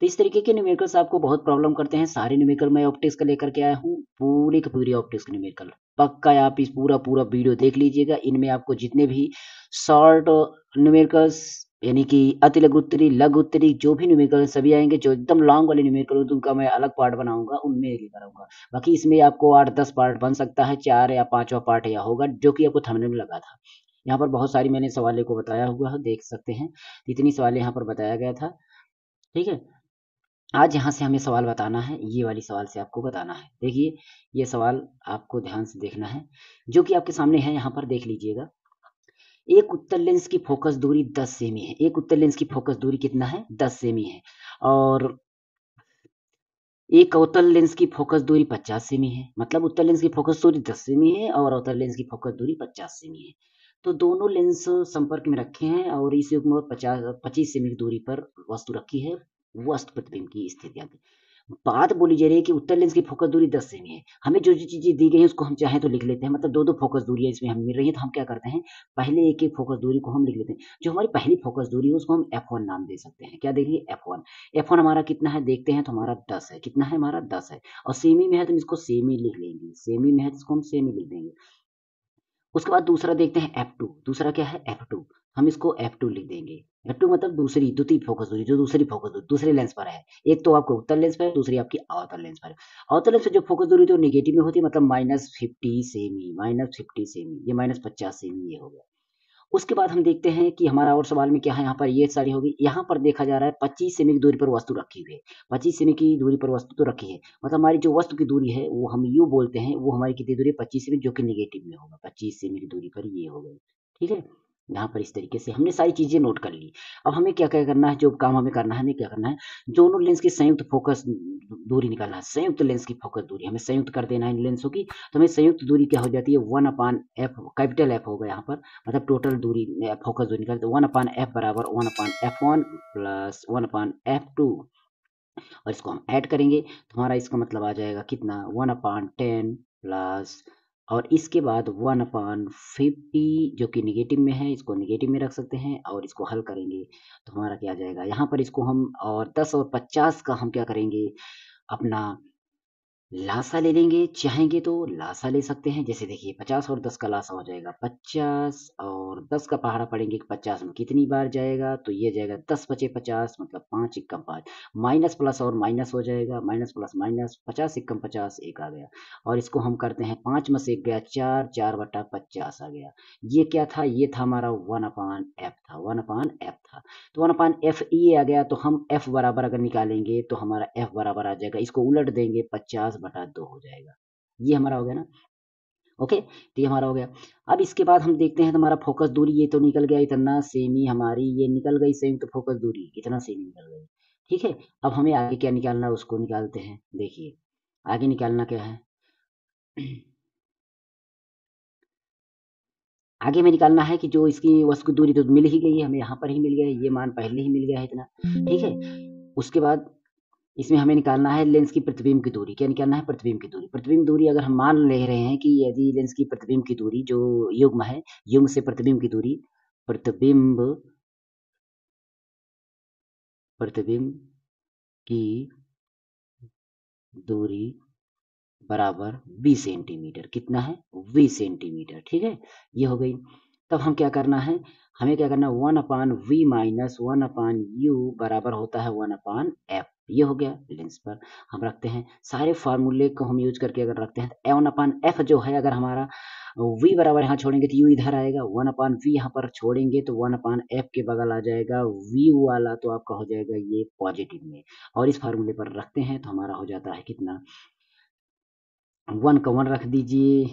तो इस तरीके के न्यूमेरिकल्स आपको बहुत प्रॉब्लम करते हैं सारे न्यूमेरिकल मैं ऑप्टिक्स का लेकर के आया हूँ पूरे के पूरे ऑप्टिक्स का न्यूमेरिकल पक्का आप इस पूरा पूरा वीडियो देख लीजिएगा इनमें आपको जितने भी शॉर्ट न्यूमेरिकल्स यानी कि अति लघु उत्तरी लघु उत्तरी जो भी न्यूमेरिकल सभी आएंगे जो एकदम लॉन्ग वाले न्यूमेरिकल होते उनका मैं अलग पार्ट बनाऊंगा उनमें ये कराऊंगा बाकी इसमें आपको आठ दस पार्ट बन सकता है चार या पांचवा पार्ट या होगा जो कि आपको थमने में लगा था यहाँ पर बहुत सारी मैंने सवाले को बताया हुआ है देख सकते हैं इतनी सवाल यहाँ पर बताया गया था ठीक है आज यहाँ से हमें सवाल बताना है ये वाली सवाल से आपको बताना है देखिए ये सवाल आपको ध्यान से देखना है जो कि आपके सामने है यहाँ पर देख लीजिएगा एक उत्तर लेंस की फोकस दूरी 10 सेमी है एक उत्तर लेंस की फोकस दूरी कितना है 10 सेमी है और एक अवतल लेंस की फोकस दूरी 50 सेमी है मतलब उत्तर लेंस की फोकस दूरी 10 सेमी है और अवतल लेंस की फोकस दूरी 50 सेमी है तो दोनों लेंस संपर्क में रखे हैं और इस में पचास पच्चीस सेमी की दूरी पर वस्तु रखी है वस्त प्रतिबिंब की स्थिति बात बोली जा रही है कि उत्तर लेंस की फोकस दूरी दस सेमी है हमें जो जो चीज़ें दी गई हैं उसको हम चाहे तो लिख लेते हैं मतलब दो दो फोकस दूरी है इसमें हम मिल रही है तो हम क्या करते हैं पहले एक एक फोकस दूरी को हम लिख लेते हैं जो हमारी पहली फोकस दूरी है उसको हम एफ नाम दे सकते हैं क्या देखिए एफ वन एफ वन हमारा कितना है देखते हैं तो हमारा दस है कितना है हमारा दस है और सेमी में है तो हम इसको सेमी लिख लेंगे सेमी में है तो इसको हम सेमी लिख देंगे उसके बाद दूसरा देखते हैं एफ टू दूसरा क्या है एफ टू हम इसको एफ टू लिख देंगे टू मतलब दूसरी द्वितीय फोकस दूरी जो दूसरी फोकस दूरी दूसरे लेंस पर है एक तो आपके उत्तर लेंस पर है दूसरी आपकी अवतर लेंस पर है अवतर लेंस पर जो फोकस दूरी तो निगेटिव में होती है मतलब minus fifty cm minus fifty cm ये माइनस पचास सेमी ये हो गया उसके बाद हम देखते हैं कि हमारा और सवाल में क्या है यहाँ पर ये सारी होगी यहाँ पर देखा जा रहा है पच्चीस सेमी की दूरी पर वस्तु रखी हुई है पच्चीस सेमी की दूरी पर वस्तु तो रखी है मतलब हमारी जो वस्तु की दूरी है वो हम यू बोलते हैं वो हमारी कितनी दूरी है पच्चीस सेमी जो कि निगेटिव में होगा पच्चीस सेमी की दूरी पर ये हो गई ठीक है यहाँ पर इस तरीके से हमने सारी चीज़ें नोट कर ली अब हमें क्या क्या करना है जो काम हमें करना है हमें क्या करना है दोनों लेंस की संयुक्त फोकस दूरी निकालना है संयुक्त लेंस की फोकस दूरी हमें संयुक्त कर देना है इन लेंसों की तो हमें संयुक्त दूरी क्या हो जाती है one upon F capital F होगा यहाँ पर मतलब टोटल दूरी फोकस दूरी निकालते वन अपान एफ बराबर one upon F one plus one upon F two और इसको हम ऐड करेंगे तो हमारा इसका मतलब आ जाएगा कितना वन अपान टेन प्लस और इसके बाद वन अपान फिफ्टी जो कि नेगेटिव में है इसको निगेटिव में रख सकते हैं और इसको हल करेंगे तो हमारा क्या आ जाएगा यहाँ पर इसको हम और दस और पचास का हम क्या करेंगे अपना लासा ले लेंगे चाहेंगे तो लासा ले सकते हैं जैसे देखिए पचास और दस का लासा हो जाएगा पचास और दस का पहाड़ा पड़ेंगे कि पचास में कितनी बार जाएगा तो ये जाएगा दस बचे पचास मतलब पाँच इक्कम पाँच माइनस प्लस और माइनस हो जाएगा माइनस प्लस माइनस पचास इक्कम पचास एक आ गया और इसको हम करते हैं पाँच में से एक गया चार चार बटा पचास आ गया ये क्या था ये था हमारा वन अपान एफ था वन अपान एफ था तो वन अपान एफ ये आ गया तो हम एफ बराबर अगर निकालेंगे तो हमारा एफ बराबर आ जाएगा इसको उलट देंगे पचास बटा दो हो जाएगा ये हमारा हो गया ना ओके तो ये हमारा हो गया अब इसके बाद हम देखते हैं हमारा फोकस दूरी ये तो निकल गया इतना सेमी हमारी ये निकल गई सेम तो फोकस दूरी इतना सेमी निकल गई ठीक है अब हमें आगे क्या निकालना है उसको निकालते हैं देखिए आगे निकालना क्या है आगे में निकालना है कि जो इसकी वस्तु दूरी तो मिल ही गई है हमें यहाँ पर ही मिल गया है ये मान पहले ही मिल गया है इतना ठीक है उसके बाद इसमें हमें निकालना है लेंस की प्रतिबिंब की दूरी क्या निकालना है प्रतिबिंब की दूरी प्रतिबिंब दूरी अगर हम मान ले रहे हैं कि यदि लेंस की प्रतिबिंब की दूरी जो युग्म है युग्म से प्रतिबिंब की दूरी प्रतिबिंब प्रतिबिंब की दूरी बराबर 20 सेंटीमीटर कितना है 20 सेंटीमीटर ठीक है ये हो गई तब हम क्या करना है हमें क्या करना one upon V minus one upon U बराबर होता है वन अपान एफ ये हो गया लेंस पर हम रखते हैं सारे फार्मूले को हम यूज करके अगर रखते हैं तो एवन अपान एफ जो है अगर हमारा v बराबर यहाँ छोड़ेंगे तो u इधर आएगा वन अपान वी यहाँ पर छोड़ेंगे तो वन अपान एफ के बगल आ जाएगा v वाला तो आपका हो जाएगा ये पॉजिटिव में और इस फार्मूले पर रखते हैं तो हमारा हो जाता है कितना वन का वन रख दीजिए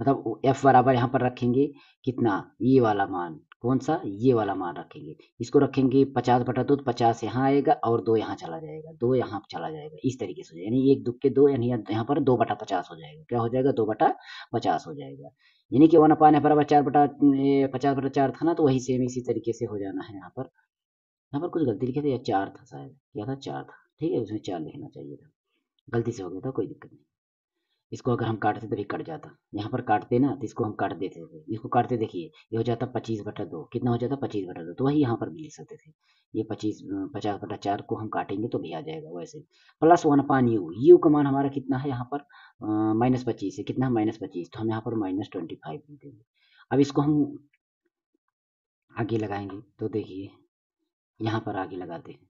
मतलब f बराबर यहाँ पर रखेंगे कितना ये वाला मान कौन सा ये वाला मान रखेंगे इसको रखेंगे पचास बटा दो तो पचास यहाँ आएगा और दो यहाँ चला जाएगा दो यहाँ चला जाएगा इस तरीके से यानी एक दुख के दो यानी यहाँ पर दो बटा पचास हो जाएगा क्या हो जाएगा दो बटा पचास हो जाएगा यानी कि वन अपान है बराबर चार बटा पचास बटा चार था ना तो वही सेम इसी तरीके से हो जाना है यहाँ पर यहाँ पर कुछ गलती लिखी थे या चार था शायद क्या था चार था ठीक है उसमें चार लिखना चाहिए था गलती से हो गया था कोई दिक्कत नहीं इसको अगर हम काटते तो भी कट जाता यहाँ पर काटते ना तो इसको हम काट देते थे इसको काटते देखिए ये हो जाता पच्चीस बटा दो कितना हो जाता पच्चीस बटा दो तो वही यहाँ पर भी लिख सकते थे ये पच्चीस पचास बटा चार को हम काटेंगे तो भी आ जाएगा वैसे plus one upon U U का मान हमारा कितना है यहाँ पर माइनस पच्चीस है कितना माइनस पच्चीस तो हम यहाँ पर माइनस ट्वेंटी फाइव लिख देंगे अब इसको हम आगे लगाएंगे तो देखिए यहाँ पर आगे लगाते हैं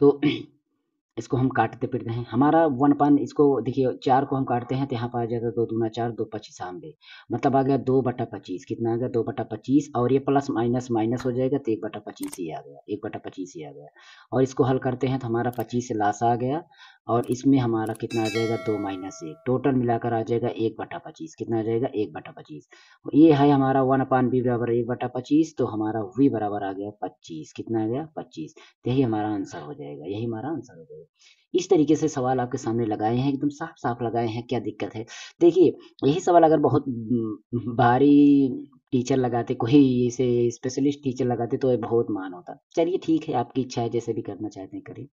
तो इसको हम काटते पीटते हैं हमारा वन पान इसको देखिए चार को हम काटते हैं तो यहाँ पर आ जाएगा दो दूना चार दो पच्चीस आम्बे मतलब आ गया दो बटा पच्चीस कितना आ गया दो बटा पच्चीस और ये प्लस माइनस माइनस हो जाएगा तो एक बटा पच्चीस ही आ गया एक बटा पच्चीस ही आ गया और इसको हल करते हैं तो हमारा पच्चीस लाश आ गया और इसमें हमारा कितना आ जाएगा दो माइनस एक टोटल मिलाकर आ जाएगा एक बटा पच्चीस कितना आ जाएगा एक बटा पच्चीस ये है हमारा वन अपान बी बराबर एक बटा पच्चीस तो हमारा वी बराबर आ गया पच्चीस कितना आ गया पच्चीस तो यही हमारा आंसर हो जाएगा यही हमारा आंसर हो जाएगा इस तरीके से सवाल आपके सामने लगाए हैं एकदम साफ साफ लगाए हैं क्या दिक्कत है देखिए यही सवाल अगर बहुत भारी टीचर लगाते कोई इसे स्पेशलिस्ट टीचर लगाते तो ये बहुत मान होता चलिए ठीक है आपकी इच्छा है जैसे भी करना चाहते हैं करिए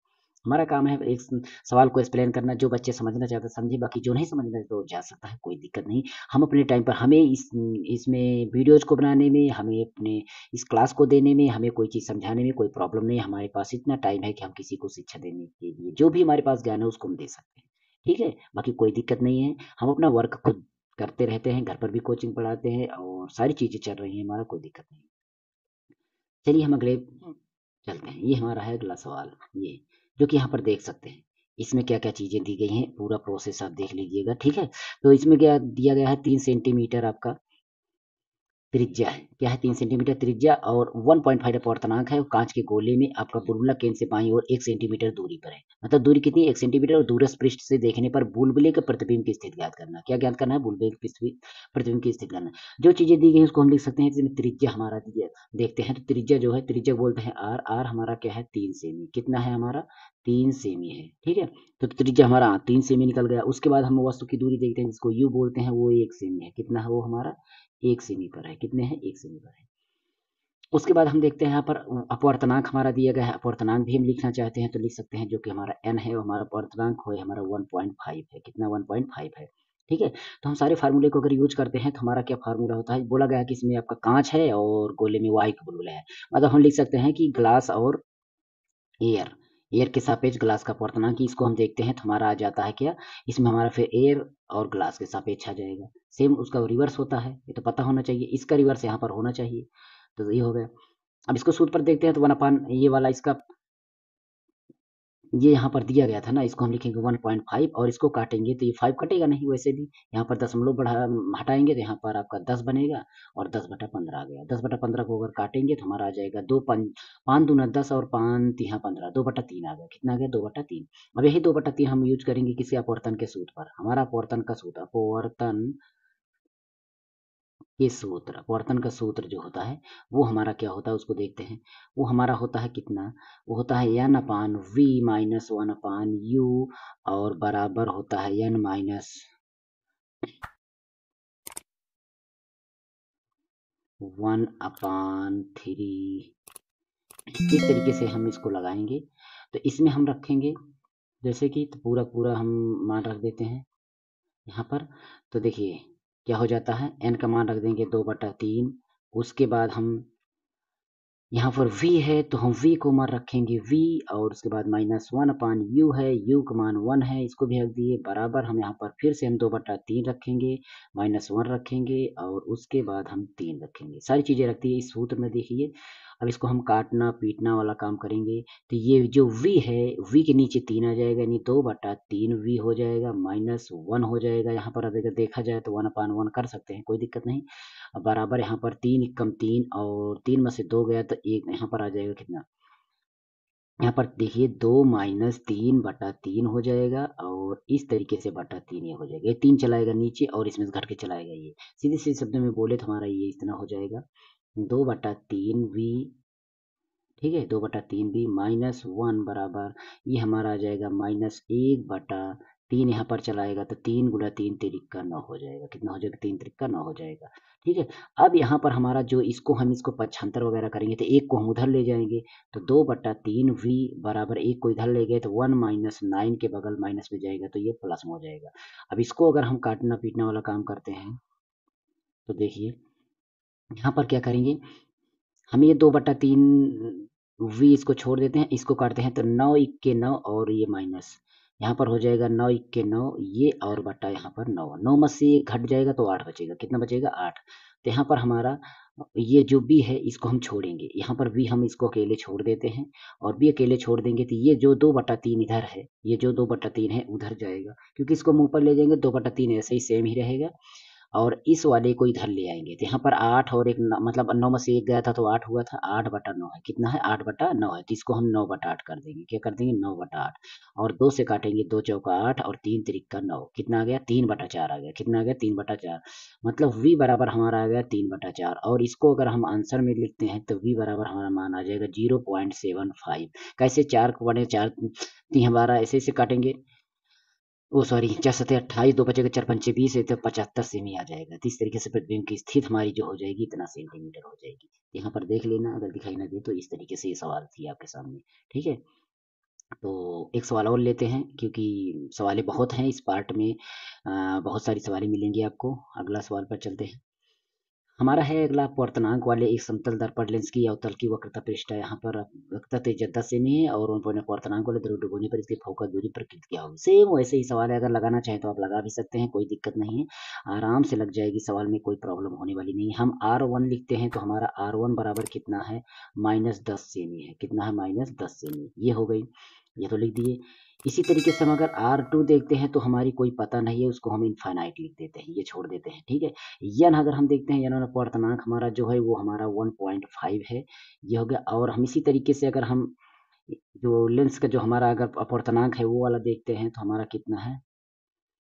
हमारा काम है एक सवाल को एक्सप्लेन करना जो बच्चे समझना चाहते हैं समझे बाकी जो नहीं समझना वो तो जा सकता है कोई दिक्कत नहीं हम अपने टाइम पर हमें इस इसमें वीडियोज़ को बनाने में हमें अपने इस क्लास को देने में हमें कोई चीज़ समझाने में कोई प्रॉब्लम नहीं हमारे पास इतना टाइम है कि हम किसी को शिक्षा देने के लिए जो भी हमारे पास ज्ञान है उसको हम दे सकते हैं ठीक है बाकी कोई दिक्कत नहीं है हम अपना वर्क खुद करते रहते हैं घर पर भी कोचिंग पढ़ाते हैं और सारी चीज़ें चल रही हैं हमारा कोई दिक्कत नहीं चलिए हम अगले हम्म। चलते हैं ये हमारा है अगला सवाल ये जो कि यहाँ पर देख सकते हैं इसमें क्या क्या चीज़ें दी गई हैं पूरा प्रोसेस आप देख लीजिएगा ठीक है तो इसमें क्या दिया गया है तीन सेंटीमीटर आपका त्रिज्या है क्या है तीन सेंटीमीटर त्रिज्या और वन पॉइंट फाइव अपवर्तनांक है कांच के गोले में आपका बुलबुला केंद्र से पाई और एक सेंटीमीटर दूरी पर है मतलब दूरी कितनी एक सेंटीमीटर और दूरस्थ पृष्ठ से देखने पर बुलबुले के प्रतिबिंब की स्थिति ज्ञात करना क्या ज्ञात करना है बुलबुले के प्रतिबिंब की स्थिति करना जो चीजें दी गई उसको हम लिख सकते हैं जिसमें त्रिज्या हमारा देखते हैं तो त्रिज्या जो है त्रिज्या बोलते हैं आर आर हमारा क्या है तीन सेमी कितना है हमारा तीन सेमी है ठीक है तो त्रिज्या हमारा तीन सेमी निकल गया उसके बाद हम वस्तु की दूरी देखते हैं जिसको यू बोलते हैं वो एक सेमी है कितना है वो हमारा एक सेमी पर है कितने हैं एक सेमी पर है उसके बाद हम देखते हैं यहाँ पर अपवर्तनांक हमारा दिया गया है अपवर्तनांक भी हम लिखना चाहते हैं तो लिख सकते हैं जो कि हमारा एन है हमारा अपवर्तनांक हो हमारा वन पॉइंट फाइव है कितना वन पॉइंट फाइव है ठीक है तो हम सारे फार्मूले को अगर यूज करते हैं तो हमारा क्या फार्मूला होता है बोला गया कि इसमें आपका कांच है और गोले में वायु बुलबुला है मतलब हम लिख सकते हैं कि ग्लास और एयर एयर के सापेक्ष ग्लास का की इसको हम देखते हैं तो हमारा आ जाता है क्या इसमें हमारा फिर एयर और ग्लास के सापेक्ष आ जाएगा सेम उसका रिवर्स होता है ये तो पता होना चाहिए इसका रिवर्स यहाँ पर होना चाहिए तो ये हो गया अब इसको सूत्र पर देखते हैं तो वन अपान ये वाला इसका ये यहाँ पर दिया गया था ना इसको हम लिखेंगे वन पॉइंट फाइव और इसको काटेंगे तो ये फाइव कटेगा नहीं वैसे भी यहाँ पर दशमलव बढ़ा हटाएंगे तो यहाँ पर आपका दस बनेगा और दस बटा पंद्रह आ गया दस बटा पंद्रह को अगर काटेंगे तो हमारा आ जाएगा दो पाँच पाँच दूना दस और पाँच तिहा पंद्रह दो बटा तीन आ गया कितना आ गया दो बटा तीन अब यही दो बटा तीन हम यूज करेंगे किसी अपवर्तन के सूत्र पर हमारा अपवर्तन का सूत्र अपवर्तन ये सूत्र अपवर्तन का सूत्र जो होता है वो हमारा क्या होता है उसको देखते हैं वो हमारा होता है कितना वो होता है N upon V minus one upon U और बराबर होता है N minus one upon three इस तरीके से हम इसको लगाएंगे तो इसमें हम रखेंगे जैसे कि तो पूरा पूरा हम मान रख देते हैं यहाँ पर तो देखिए क्या हो जाता है एन का मान रख देंगे दो बटा तीन उसके बाद हम यहाँ पर v है तो हम v को मान रखेंगे v और उसके बाद माइनस वन अपान यू है u का मान वन है इसको भी रख दिए बराबर हम यहाँ पर फिर से हम दो बटा तीन रखेंगे माइनस वन रखेंगे और उसके बाद हम तीन रखेंगे सारी चीज़ें रखती है इस सूत्र में देखिए अब इसको हम काटना पीटना वाला काम करेंगे तो ये जो वी है वी के नीचे तीन आ जाएगा यानी दो बटा तीन वी हो जाएगा माइनस वन हो जाएगा यहाँ पर अगर देखा जाए तो वन अपान वन कर सकते हैं कोई दिक्कत नहीं अब बराबर यहाँ पर तीन कम तीन और तीन में से दो गया तो एक यहाँ पर आ जाएगा कितना यहाँ पर देखिए दो माइनस तीन बटा तीन हो जाएगा और इस तरीके से बटा तीन ये हो जाएगा ये तीन चलाएगा नीचे और इसमें घट के चलाएगा ये सीधे सीधे शब्दों में बोले तो हमारा ये इतना हो जाएगा दो बटा तीन वी ठीक है दो बटा तीन वी माइनस वन बराबर ये हमारा आ जाएगा माइनस एक बटा तीन यहाँ पर चलाएगा तो तीन गुना तीन तिरिक्का नौ हो जाएगा कितना हो जाएगा तीन तिरिक्का नौ हो जाएगा ठीक है अब यहाँ पर हमारा जो इसको हम इसको पक्षांतर वगैरह करेंगे तो एक को हम उधर ले जाएंगे तो दो बट्टा तीन वी बराबर एक को इधर ले गए तो वन माइनस नाइन के बगल माइनस में जाएगा तो ये प्लस में हो जाएगा अब इसको अगर हम काटना पीटना वाला काम करते हैं तो देखिए यहाँ पर क्या करेंगे हम ये दो बटा तीन वी इसको छोड़ देते हैं इसको काटते हैं तो नौ इक्के नौ और ये माइनस यहाँ पर हो जाएगा नौ इक्के नौ ये और बटा यहाँ पर नौ नौ मत से घट जाएगा तो आठ बचेगा कितना बचेगा आठ तो यहाँ पर हमारा ये जो बी है इसको हम छोड़ेंगे यहाँ पर बी हम इसको अकेले छोड़ देते हैं और बी अकेले छोड़ देंगे तो ये जो दो बटा तीन इधर है ये जो दो बटा तीन है उधर जाएगा क्योंकि इसको मुंह पर ले जाएंगे दो बटा तीन ऐसे ही सेम ही रहेगा और इस वाले को इधर ले आएंगे तो यहाँ पर आठ और एक मतलब नौ में से एक गया था तो आठ हुआ था आठ बटा नौ है कितना है आठ बटा नौ है तो इसको हम नौ बटा आठ कर देंगे क्या कर देंगे नौ बटा आठ और दो से काटेंगे दो चौका आठ और तीन तरीका नौ कितना आ गया तीन बटा चार आ गया कितना आ गया तीन बटा चार मतलब वी बराबर हमारा आ गया तीन बटा चार और इसको अगर हम आंसर में लिखते हैं तो वी बराबर हमारा मान आ जाएगा जीरो पॉइंट सेवन फाइव कैसे चार बने चार तीन बारह ऐसे ऐसे काटेंगे ओ सॉरी क्या सत्य अट्ठाईस दो बचेगा चार पंचे बीस तो पचहत्तर सेमी आ जाएगा तो इस तरीके से प्रतिबिंब की स्थित हमारी जो हो जाएगी इतना सेंटीमीटर हो जाएगी यहाँ पर देख लेना अगर दिखाई ना दे तो इस तरीके से ये सवाल थी आपके सामने ठीक है तो एक सवाल और लेते हैं क्योंकि सवाले बहुत हैं इस पार्ट में आ, बहुत सारी सवालें मिलेंगी आपको अगला सवाल पर चलते हैं हमारा है अगला पर्तनाक वाले एक समतल दर्पण लेंस की अवतल की वक्रता पृष्ठ है यहाँ पर वक्रता से सेमी है और उन्होंने पवर्तनांक वाले ध्रुव डुबोने पर इसकी फोकस दूरी पर क्लिक किया होगा सेम वैसे ही सवाल है अगर लगाना चाहें तो आप लगा भी सकते हैं कोई दिक्कत नहीं है आराम से लग जाएगी सवाल में कोई प्रॉब्लम होने वाली नहीं हम आर वन लिखते हैं तो हमारा आर वन बराबर कितना है माइनस दस सेमी है कितना है माइनस दस सेमी ये हो गई ये तो लिख दिए इसी तरीके से हम अगर आर टू देखते हैं तो हमारी कोई पता नहीं है उसको हम इनफाइनाइट लिख देते हैं ये छोड़ देते हैं ठीक है यन अगर हम देखते हैं यन अनुपर्तनाक हमारा जो है वो हमारा वन पॉइंट फाइव है ये हो गया और हम इसी तरीके से अगर हम जो लेंस का जो हमारा अगर अपर्तनाक है वो वाला देखते हैं तो हमारा कितना है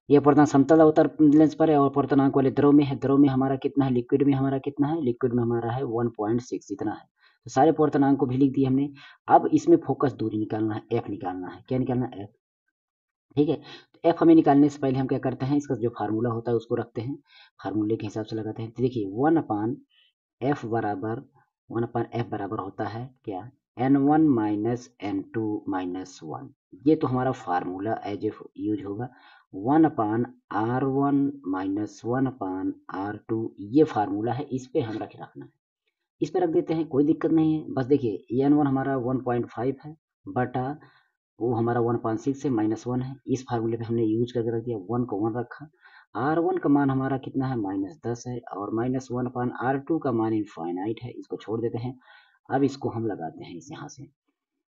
ये अपवर्तनांक समतल अवतर लेंस पर है और अपर्तनाक वाले द्रव में है द्रव में हमारा कितना है लिक्विड में हमारा कितना है लिक्विड में हमारा है वन पॉइंट सिक्स इतना है तो सारे पौर्तनांक को भी लिख दिए हमने अब इसमें फोकस दूरी निकालना है एफ निकालना है क्या निकालना है एफ ठीक है तो एफ हमें निकालने से पहले हम क्या करते हैं इसका जो फार्मूला होता है उसको रखते हैं फार्मूले के हिसाब से लगाते हैं तो देखिए वन अपान एफ बराबर वन अपान एफ बराबर होता है क्या N one minus N two minus one ये तो हमारा फार्मूला एज एफ यूज होगा one upon R one minus one upon R two ये फार्मूला है इस पर हम रख रखना है इस पर रख देते हैं कोई दिक्कत नहीं है बस देखिए ए एन वन हमारा वन पॉइंट फाइव है बटा वो हमारा वन पॉइंट सिक्स है माइनस वन है इस फार्मूले पे हमने यूज करके रख दिया वन को वन रखा आर वन का मान हमारा कितना है माइनस दस है और minus one upon R two का मान इनफाइनाइट है इसको छोड़ देते हैं अब इसको हम लगाते हैं इस यहाँ से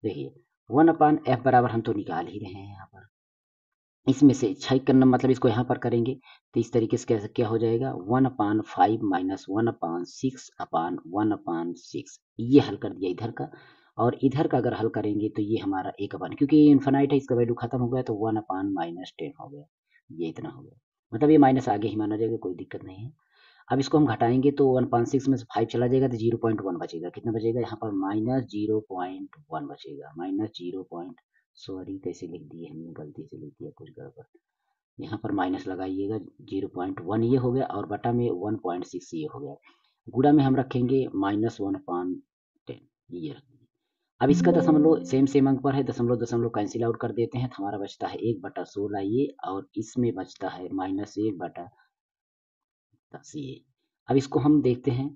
देखिए वन अपान एफ बराबर हम तो निकाल ही रहे हैं यहाँ पर इसमें से छ करना मतलब इसको यहाँ पर करेंगे तो इस तरीके से कैसे क्या हो जाएगा one upon five minus one upon six upon one upon six ये हल कर दिया इधर का और इधर का अगर हल करेंगे तो ये हमारा एक अपान क्योंकि ये इन्फानाइट है इसका वैल्यू खत्म हो गया तो वन अपान माइनस टेन हो गया ये इतना हो गया मतलब ये माइनस आगे ही माना जाएगा कोई दिक्कत नहीं है अब इसको हम घटाएंगे तो वन पॉइंट सिक्स में से फाइव चला जाएगा तो जीरो पॉइंट वन बचेगा कितना बचेगा यहाँ पर माइनस जीरो पॉइंट वन बचेगा माइनस जीरो पॉइंट सॉरी कैसे लिख दिए हमने गलती से लिख दिया कुछ गड़बड़ यहाँ पर माइनस लगाइएगा जीरो पॉइंट वन ये हो गया और बटा में वन पॉइंट सिक्स ये हो गया गुड़ा में हम रखेंगे माइनस वन पॉइंट टेन ये रखेंगे अब इसका दशमलव हम्म। सेम सेम अंक पर है दशमलव दशमलव कैंसिल आउट कर देते हैं तो हमारा बचता है एक बटा सोलह ये और इसमें बचता है माइनस एक बटा दस ये अब इसको हम देखते हैं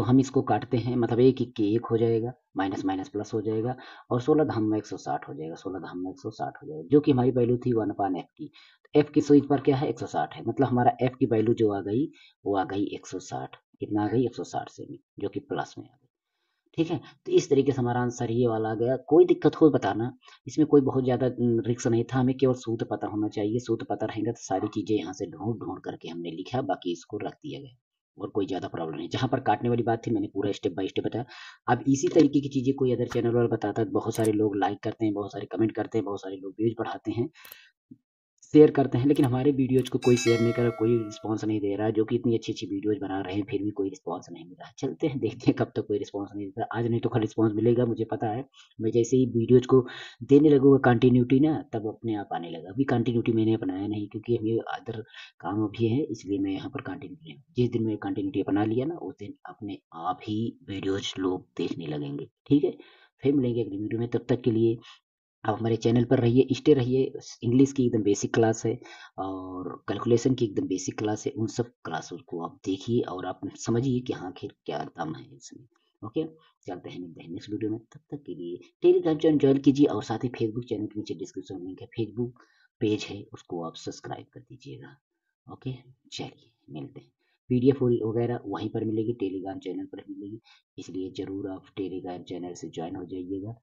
तो हम इसको काटते हैं मतलब एक इक्के एक हो जाएगा माइनस माइनस प्लस हो जाएगा और सोलह धाम में एक सौ साठ हो जाएगा सोलह धाम में एक सौ साठ हो जाएगा जो कि हमारी वैल्यू थी वन पान एफ की तो एफ की सुई पर क्या है एक सौ साठ है मतलब हमारा एफ की वैल्यू जो आ गई वो आ गई एक सौ साठ कितना आ गई एक सौ साठ भी जो कि प्लस में आ गई ठीक है तो इस तरीके से हमारा आंसर ये वाला आ गया कोई दिक्कत हो बताना इसमें कोई बहुत ज़्यादा रिक्स नहीं था हमें केवल सूत्र पता होना चाहिए सूत्र पता रहेगा तो सारी चीज़ें यहाँ से ढूंढ ढूंढ करके हमने लिखा बाकी इसको रख दिया गया और कोई ज़्यादा प्रॉब्लम नहीं जहां पर काटने वाली बात थी मैंने पूरा स्टेप बाय स्टेप बताया अब इसी तरीके की चीज़ें कोई अदर चैनल वाले बताता है बहुत सारे लोग लाइक करते हैं बहुत सारे कमेंट करते हैं बहुत सारे लोग व्यूज बढ़ाते हैं शेयर करते हैं लेकिन हमारे वीडियोज को कोई शेयर नहीं कर रहा कोई रिस्पॉन्स नहीं दे रहा जो कि इतनी अच्छी अच्छी वीडियोज बना रहे हैं फिर भी कोई रिस्पॉन्स नहीं मिल रहा चलते हैं देखते हैं कब तक तो कोई रिस्पॉन्स नहीं देता आज नहीं तो खाली रिस्पॉन्स मिलेगा मुझे पता है मैं जैसे ही वीडियोज को देने लगूंगा कंटिन्यूटी ना तब अपने आप आने लगा अभी कंटिन्यूटी मैंने अपनाया नहीं क्योंकि हमें अदर काम भी है इसलिए मैं यहाँ पर कंटिन्यूटी जिस दिन मैं कंटिन्यूटी अपना लिया ना उस दिन अपने आप ही वीडियोज लोग देखने लगेंगे ठीक है फिर मिलेंगे अगली वीडियो में तब तक के लिए आप हमारे चैनल पर रहिए स्टे रहिए इंग्लिश की एकदम बेसिक क्लास है और कैलकुलेशन की एकदम बेसिक क्लास है उन सब क्लासों को आप देखिए और आप समझिए कि हाँ आखिर क्या दम है इसमें ओके चलते हैं मिलते हैं नेक्स्ट वीडियो में तब तक के लिए टेलीग्राम चैनल ज्वाइन कीजिए और साथ ही फेसबुक चैनल के नीचे डिस्क्रिप्शन लिंक है फेसबुक पेज है उसको आप सब्सक्राइब कर दीजिएगा ओके चलिए मिलते हैं पीडीएफ वगैरह वहीं पर मिलेगी टेलीग्राम चैनल पर मिलेगी इसलिए ज़रूर आप टेलीग्राम चैनल से ज्वाइन हो जाइएगा